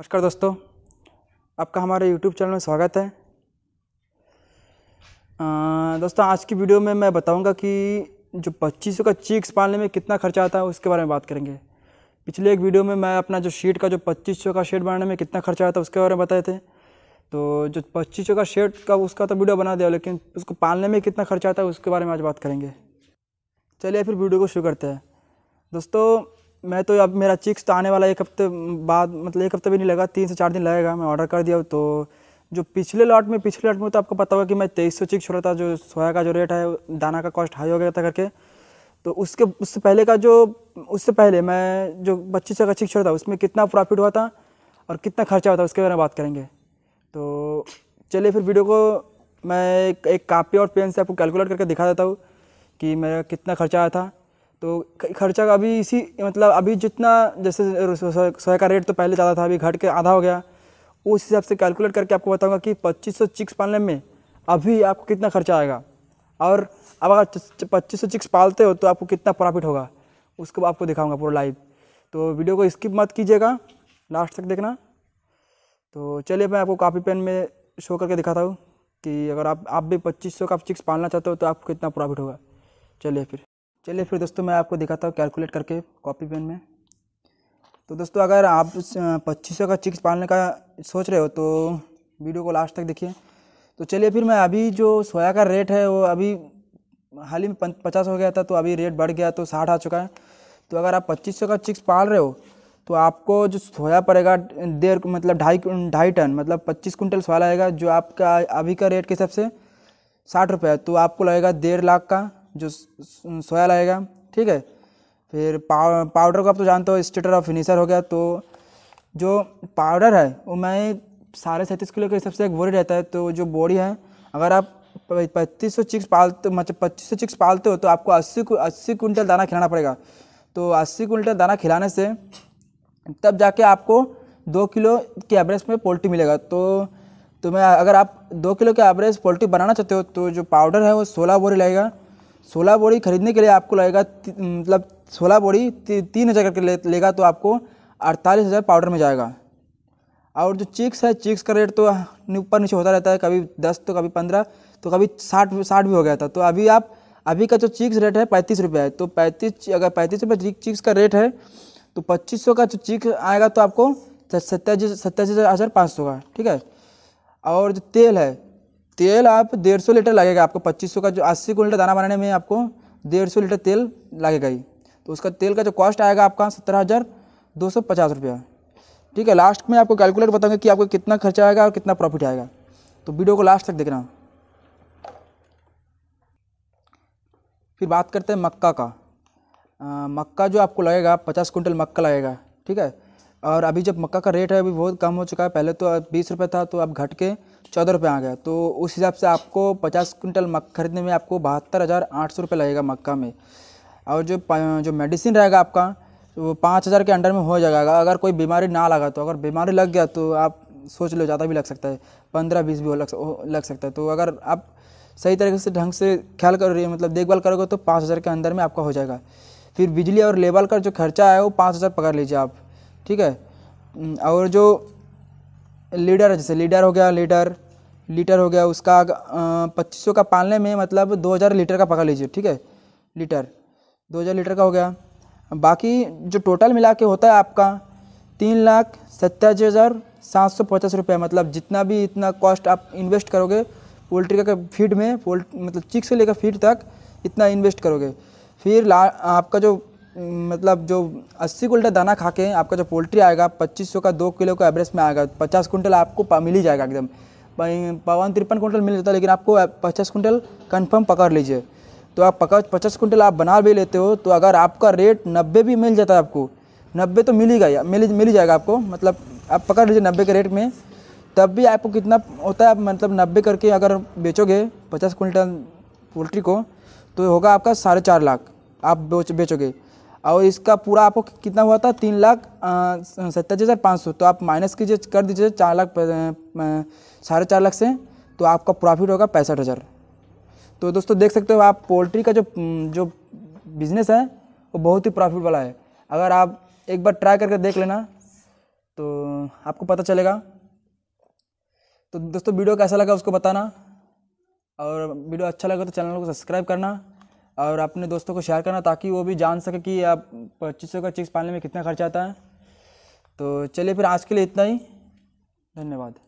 नमस्कार दोस्तों आपका हमारे यूट्यूब चैनल में स्वागत है आ, दोस्तों आज की वीडियो में मैं बताऊंगा कि जो सौ का चीक्स पालने में कितना खर्चा आता है उसके बारे में बात करेंगे पिछले एक वीडियो में मैं अपना जो शीट का जो पच्चीस का शेड बनाने में कितना खर्चा आता है उसके बारे में बताए थे तो जो पच्चीस का शेड का उसका तो वीडियो बना दिया लेकिन उसको पालने में कितना खर्चा आता है उसके बारे में आज बात करेंगे चलिए फिर वीडियो को शुरू करते हैं दोस्तों मैं तो अब मेरा चिक्स तो आने वाला एक हफ्ते बाद मतलब एक हफ्ते भी नहीं लगा तीन से चार दिन लगेगा मैं ऑर्डर कर दिया तो जो पिछले लॉट में पिछले लॉट में तो आपको पता होगा कि मैं तेईस सौ चिक्स छोड़ा था जो सोया का जो रेट है दाना का कॉस्ट हाई हो गया था करके तो उसके उससे पहले का जो उससे पहले मैं जो पच्चीस सौ का चिक्स छोड़ा था उसमें कितना प्रॉफिट हुआ था और कितना खर्चा हुआ था उसके बारे में बात करेंगे तो चलिए फिर वीडियो को मैं एक कापी और पेन से आपको कैलकुलेट करके दिखा देता हूँ कि मेरा कितना खर्चा आया था तो खर्चा अभी इसी मतलब अभी जितना जैसे सोया का रेट तो पहले ज़्यादा था अभी घट के आधा हो गया उस हिसाब से कैलकुलेट करके आपको बताऊंगा कि 2500 चिक्स पालने में अभी आपको कितना खर्चा आएगा और अब अगर पच्चीस सौ चिक्स पालते हो तो आपको कितना प्रॉफिट होगा उसको आपको दिखाऊंगा पूरा लाइव तो वीडियो को स्किप मत कीजिएगा लास्ट तक देखना तो चलिए मैं आपको कापी पेन में शो करके दिखाता हूँ कि अगर आप आप भी पच्चीस सौ का चिक्स पालना चाहते हो तो आपको कितना प्रॉफिट होगा चलिए फिर चलिए फिर दोस्तों मैं आपको दिखाता हूँ कैलकुलेट करके कॉपी पेन में तो दोस्तों अगर आप पच्चीस का चिक्स पालने का सोच रहे हो तो वीडियो को लास्ट तक देखिए तो चलिए फिर मैं अभी जो सोया का रेट है वो अभी हाल ही में पचास हो गया था तो अभी रेट बढ़ गया तो साठ आ चुका है तो अगर आप पच्चीस का चिक्स पाल रहे हो तो आपको जो सोया पड़ेगा देर मतलब ढाई ढाई टन मतलब पच्चीस कुंटल सोया लगेगा जो आपका अभी का रेट के हिसाब से साठ रुपये तो आपको लगेगा डेढ़ लाख का जो सोयल आएगा ठीक है फिर पाउडर को आप तो जानते हो स्टेटर और फिनिशर हो गया तो जो पाउडर है वो मैं साढ़े सैंतीस किलो के हिसाब से एक बोरी रहता है तो जो बोरी है अगर आप पच्चीस सौ चिक्स पालते मतलब पच्चीस सौ चिक्स पालते हो तो आपको अस्सी अस्सी कुंटल दाना खिलाना पड़ेगा तो अस्सी कुंटल दाना खिलाने से तब जाके आपको दो किलो के एवरेज में पोल्ट्री मिलेगा तो तो मैं अगर आप दो किलो के एवरेज पोल्ट्री बनाना चाहते हो तो जो पाउडर है वो सोलह बोरी लगेगा सोलह बोरी खरीदने के लिए आपको लगेगा मतलब सोलह बोरी तीन हज़ार करके ले, लेगा तो आपको अड़तालीस हज़ार पाउडर में जाएगा और जो चिक्स है चिक्स का रेट तो ऊपर नीचे होता रहता है कभी दस तो कभी पंद्रह तो कभी साठ साठ भी हो गया था तो अभी आप अभी का जो चिक्स रेट है पैंतीस रुपये है तो पैंतीस अगर पैंतीस रुपये चिक्स का रेट है तो पच्चीस सौ का जो चिक्स आएगा तो आपको सत्ताईस सत्ताईस हज़ार पाँच सौ का ठीक है और जो तेल है तेल आप डेढ़ सौ लीटर लगेगा आपको पच्चीस सौ का जो अस्सी क्विंटल दाना बनाने में आपको डेढ़ सौ लीटर तेल लगेगा ही तो उसका तेल का जो कॉस्ट आएगा आपका सत्रह हज़ार दो सौ पचास रुपया ठीक है लास्ट में आपको कैलकुलेट बताऊँगा कि आपको कितना खर्चा आएगा और कितना प्रॉफिट आएगा तो वीडियो को लास्ट तक देखना फिर बात करते हैं मक्का का आ, मक्का जो आपको लगेगा पचास कुंटल मक्का लगेगा ठीक है और अभी जब मक्का का रेट है अभी बहुत कम हो चुका है पहले तो बीस रुपये था तो अब घट के चौदह रुपये आ गया तो उस हिसाब से आपको पचास कुंटल मक्का खरीदने में आपको बहत्तर हज़ार आठ सौ रुपये लगेगा मक्का में और जो जो मेडिसिन रहेगा आपका वो पाँच हज़ार के अंडर में हो जाएगा अगर कोई बीमारी ना लगा तो अगर बीमारी लग गया तो आप सोच लो ज़्यादा भी लग सकता है पंद्रह बीस भी हो लग लग सकता है तो अगर आप सही तरीके से ढंग से ख्याल कर रही है मतलब देखभाल करोगे तो पाँच हज़ार के अंदर में आपका हो जाएगा फिर बिजली और लेबल का जो खर्चा है वो पाँच हज़ार पकड़ लीजिए आप ठीक है और जो लीडर जैसे लीडर हो गया लीडर लीटर हो गया उसका पच्चीस सौ का पालने में मतलब दो हज़ार लीटर का पकड़ लीजिए ठीक है लीटर दो हज़ार लीटर का हो गया बाकी जो टोटल मिला के होता है आपका तीन लाख सत्तासी हज़ार सात सौ पचास रुपये मतलब जितना भी इतना कॉस्ट आप इन्वेस्ट करोगे पोल्ट्री का फीड में पोल्ट मतलब चिक से लेकर फीड तक इतना इन्वेस्ट करोगे फिर ला आपका जो मतलब जो अस्सी कुंटल दाना खा के आपका जो पोल्ट्री आएगा पच्चीस सौ का दो किलो का एवरेज में आएगा पचास कुंटल आपको मिल ही जाएगा एकदम पवन तिरपन कुंटल मिल जाता है लेकिन आपको पचास कुंटल कन्फर्म पकड़ लीजिए तो आप पका पचास कुंटल आप बना भी लेते हो तो अगर आपका रेट नब्बे भी मिल जाता है आपको नब्बे तो मिल ही गया मिल मिल ही जाएगा आपको मतलब आप पकड़ लीजिए नब्बे के रेट में तब भी आपको कितना होता है मतलब नब्बे करके अगर बेचोगे पचास कुंटल पोल्ट्री को तो होगा आपका साढ़े चार लाख आप बेचोगे और इसका पूरा आपको कितना हुआ था तीन लाख सत्ताईस हज़ार पाँच सौ तो आप माइनस कीजिए कर दीजिए चार लाख साढ़े चार लाख से तो आपका प्रॉफिट होगा पैंसठ हज़ार तो दोस्तों देख सकते हो आप पोल्ट्री का जो जो बिज़नेस है वो बहुत ही प्रॉफिट वाला है अगर आप एक बार ट्राई करके देख लेना तो आपको पता चलेगा तो दोस्तों वीडियो कैसा लगा उसको बताना और वीडियो अच्छा लगा तो चैनल को सब्सक्राइब करना और अपने दोस्तों को शेयर करना ताकि वो भी जान सके कि आप पच्चीस सौ का चिक्स पालने में कितना खर्चा आता है तो चलिए फिर आज के लिए इतना ही धन्यवाद